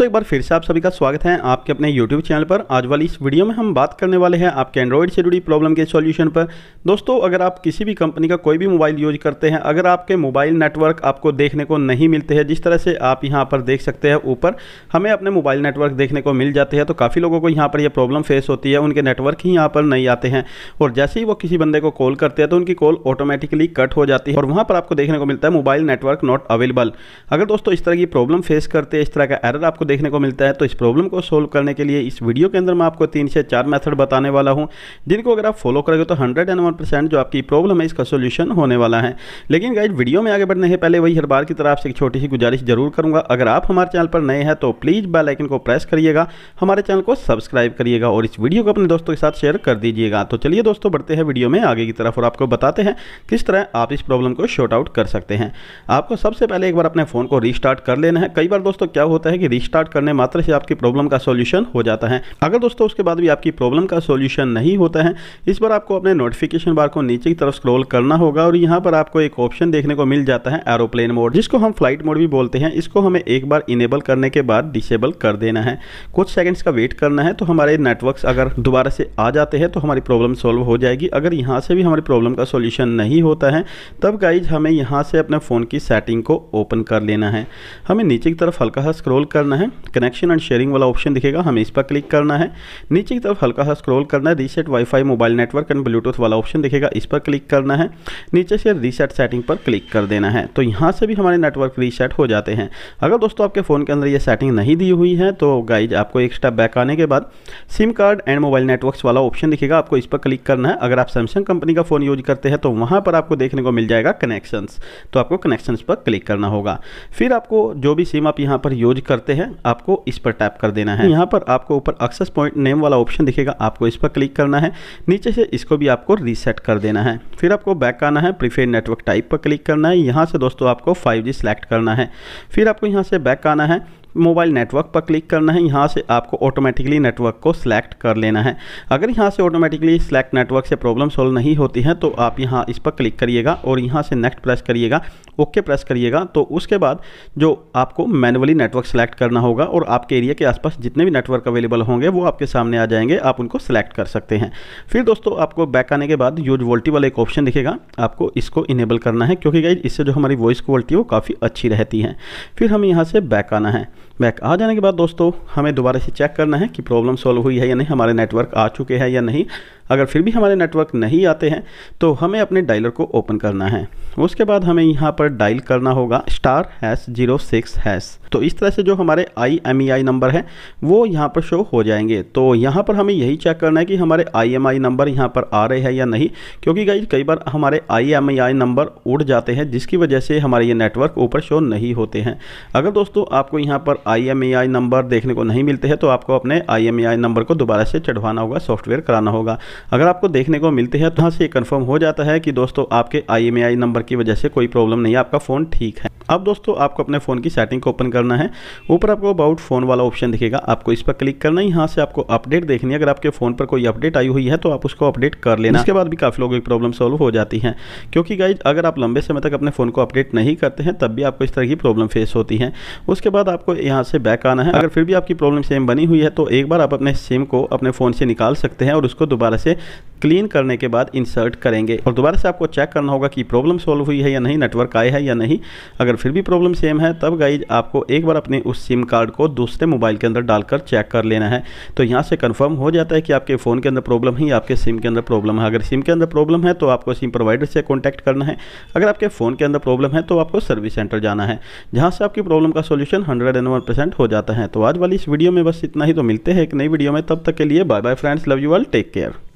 दोस्तों एक बार फिर से आप सभी का स्वागत है आपके अपने YouTube चैनल पर आज वाली इस वीडियो में हम बात करने वाले हैं आपके एंड्रॉइड से जुड़ी प्रॉब्लम के सॉल्यूशन पर दोस्तों अगर आप किसी भी कंपनी का कोई भी मोबाइल यूज करते हैं अगर आपके मोबाइल नेटवर्क आपको देखने को नहीं मिलते हैं जिस तरह से आप यहाँ पर देख सकते हैं ऊपर हमें अपने मोबाइल नेटवर्क देखने को मिल जाते हैं तो काफ़ी लोगों को यहाँ पर यह प्रॉब्लम फेस होती है उनके नेटवर्क ही यहाँ पर नहीं आते हैं और जैसे ही वो किसी बंदे को कॉल करते हैं तो उनकी कॉल ऑटोमेटिकली कट हो जाती है और वहाँ पर आपको देखने को मिलता है मोबाइल नेटवर्क नॉट अवेलेबल अगर दोस्तों इस तरह की प्रॉब्लम फेस करते हैं इस तरह का एरर आपको देखने को मिलता है तो इस प्रॉब्लम को सोल्व करने के लिए इस वीडियो के अंदर मैं आपको तीन से चार मेथड बताने वाला हूँ जिनको अगर आप फॉलो करोगे तो हंड्रेड एंड वन परसेंट जो आपकी प्रॉब्लम है इसका सोल्यूशन होने वाला है लेकिन गाइड वीडियो में आगे बढ़ने से पहले वही हर बार की तरह आपसे एक छोटी सी गुजारिश जरूर करूंगा अगर आप हमारे चैनल पर नए हैं तो प्लीज़ बेलाइकन को प्रेस करिएगा हमारे चैनल को सब्सक्राइब करिएगा और इस वीडियो को अपने दोस्तों के साथ शेयर कर दीजिएगा तो चलिए दोस्तों बढ़ते हैं वीडियो में आगे की तरफ और आपको बताते हैं किस तरह आप इस प्रॉब्लम को शॉर्ट आउट कर सकते हैं आपको सबसे पहले एक बार अपने फ़ोन को रिस्टार्ट कर लेना है कई बार दोस्तों क्या होता है कि रिस्टार्ट स्टार्ट करने मात्र से आपकी प्रॉब्लम का सोल्यूशन हो जाता है अगर दोस्तों उसके बाद भी आपकी प्रॉब्लम का सोल्यूशन नहीं होता है इस बार आपको अपने नोटिफिकेशन बार को नीचे की तरफ स्क्रॉल करना होगा और यहाँ पर आपको एक ऑप्शन देखने को मिल जाता है एरोप्लेन मोड जिसको हम फ्लाइट मोड भी बोलते हैं इसको हमें एक बार इनेबल करने के बाद डिसेबल कर देना है कुछ सेकेंड्स का वेट करना है तो हमारे नेटवर्क अगर दोबारा से आ जाते हैं तो हमारी प्रॉब्लम सॉल्व हो जाएगी अगर यहाँ से भी हमारी प्रॉब्लम का सोल्यूशन नहीं होता है तब गाइज हमें यहाँ से अपने फ़ोन की सेटिंग को ओपन कर लेना है हमें नीचे की तरफ हल्का सा स्क्रॉल करना है कनेक्शन एंड शेयरिंग वाला ऑप्शन दिखेगा हमें इस पर क्लिक करना है नीचे की तरफ हल्का सा स्क्रॉल करना है reset wifi mobile network and Bluetooth वाला ऑप्शन दिखेगा इस पर क्लिक करना है नीचे से रीसेट सेटिंग पर क्लिक कर देना है तो यहाँ से भी हमारे नेटवर्क रीसेट हो जाते हैं अगर दोस्तों आपके फ़ोन के अंदर ये सेटिंग नहीं दी हुई है तो गाइज आपको एक स्टेप बैक आने के बाद SIM card and mobile networks वाला ऑप्शन दिखेगा आपको इस पर क्लिक करना है अगर आप सैमसंग कंपनी का फ़ोन यूज करते हैं तो वहाँ पर आपको देखने को मिल जाएगा कनेक्शंस तो आपको कनेक्शंस पर क्लिक करना होगा फिर आपको जो भी सिम आप यहाँ पर यूज करते हैं आपको इस पर टैप कर देना है यहाँ पर आपको ऊपर एक्सेस पॉइंट नेम वाला ऑप्शन दिखेगा आपको इस पर क्लिक करना है नीचे से इसको भी आपको रीसेट कर देना है फिर आपको बैक आना है प्रीफेड नेटवर्क टाइप पर क्लिक करना है यहाँ से दोस्तों आपको फाइव सेलेक्ट करना है फिर आपको यहाँ से बैक आना है मोबाइल नेटवर्क पर क्लिक करना है यहाँ से आपको ऑटोमेटिकली नेटवर्क को सिलेक्ट कर लेना है अगर यहाँ से ऑटोमेटिकली सिलेक्ट नेटवर्क से प्रॉब्लम सॉल्व नहीं होती है तो आप यहाँ इस पर क्लिक करिएगा और यहाँ से नेक्स्ट प्रेस करिएगा ओके प्रेस करिएगा तो उसके बाद जो आपको मैनुअली नेटवर्क सेलेक्ट करना होगा और आपके एरिया के आसपास जितने भी नेटवर्क अवेलेबल होंगे वो आपके सामने आ जाएंगे आप उनको सेलेक्ट कर सकते हैं फिर दोस्तों आपको बैक आने के बाद यूज वोल्टी वाला एक ऑप्शन दिखेगा आपको इसको इनेबल करना है क्योंकि इससे जो हमारी वॉइस क्वालिटी वो काफ़ी अच्छी रहती है फिर हमें यहाँ से बैक आना है बैक आ जाने के बाद दोस्तों हमें दोबारा से चेक करना है कि प्रॉब्लम सॉल्व हुई है या नहीं हमारे नेटवर्क आ चुके हैं या नहीं अगर फिर भी हमारे नेटवर्क नहीं आते हैं तो हमें अपने डायलर को ओपन करना है उसके बाद हमें यहाँ पर डायल करना होगा star hash zero six hash तो इस तरह से जो हमारे I M E I number हैं वो यहाँ पर शो हो जाएंगे तो यहाँ पर हमें यही चेक करना है कि हमारे आई एम आई नंबर यहाँ पर आ रहे हैं या नहीं क्योंकि गाइज कई बार हमारे I M E I number उड़ जाते हैं जिसकी वजह से हमारे ये नेटवर्क ऊपर शो नहीं होते हैं अगर दोस्तों आपको यहाँ पर I M E I number देखने को नहीं मिलते हैं तो आपको अपने I M E I number को दोबारा से चढ़वाना होगा सॉफ्टवेयर कराना होगा अगर आपको देखने को मिलते हैं तो यहाँ से कन्फर्म हो जाता है कि दोस्तों आपके आई एम आई नंबर की वजह से कोई प्रॉब्लम नहीं है आपका फ़ोन ठीक है अब दोस्तों आपको अपने फ़ोन की सेटिंग को ओपन करना है ऊपर आपको अबाउट फ़ोन वाला ऑप्शन दिखेगा आपको इस पर क्लिक करना है यहाँ से आपको अपडेट देखनी है अगर आपके फ़ोन पर कोई अपडेट आई हुई है तो आप उसको अपडेट कर लेना इसके बाद भी काफ़ी लोगों की प्रॉब्लम सॉल्व हो जाती है क्योंकि गाइज अगर आप लंबे समय तक अपने फ़ोन को अपडेट नहीं करते हैं तब भी आपको इस तरह की प्रॉब्लम फेस होती है उसके बाद आपको यहाँ से बैक आना है अगर फिर भी आपकी प्रॉब्लम सेम बनी हुई है तो एक बार आप अपने सिम को अपने फ़ोन से निकाल सकते हैं और उसको दोबारा से क्लीन करने के बाद इंसर्ट करेंगे और दोबारा से आपको चेक करना होगा कि प्रॉब्लम सॉल्व हुई है या नहीं नेटवर्क आए है या नहीं अगर फिर भी प्रॉब्लम सेम है तब गाइज आपको एक बार अपने उस सिम कार्ड को दूसरे मोबाइल के अंदर डालकर चेक कर लेना है तो यहाँ से कन्फर्म हो जाता है कि आपके फ़ोन के अंदर प्रॉब्लम है या आपके सिम के अंदर प्रॉब्लम है अगर सिम के अंदर प्रॉब्लम है तो आपको सिम प्रोवाइडर से कॉन्टैक्ट करना है अगर आपके फ़ोन के अंदर प्रॉब्लम है तो आपको सर्विस सेंटर जाना है जहाँ से आपकी प्रॉब्लम का solution hundred and one percent हो जाता है तो आज वाली इस वीडियो में बस इतना ही तो मिलते हैं एक नई वीडियो में तब तक के लिए bye bye friends love you all take care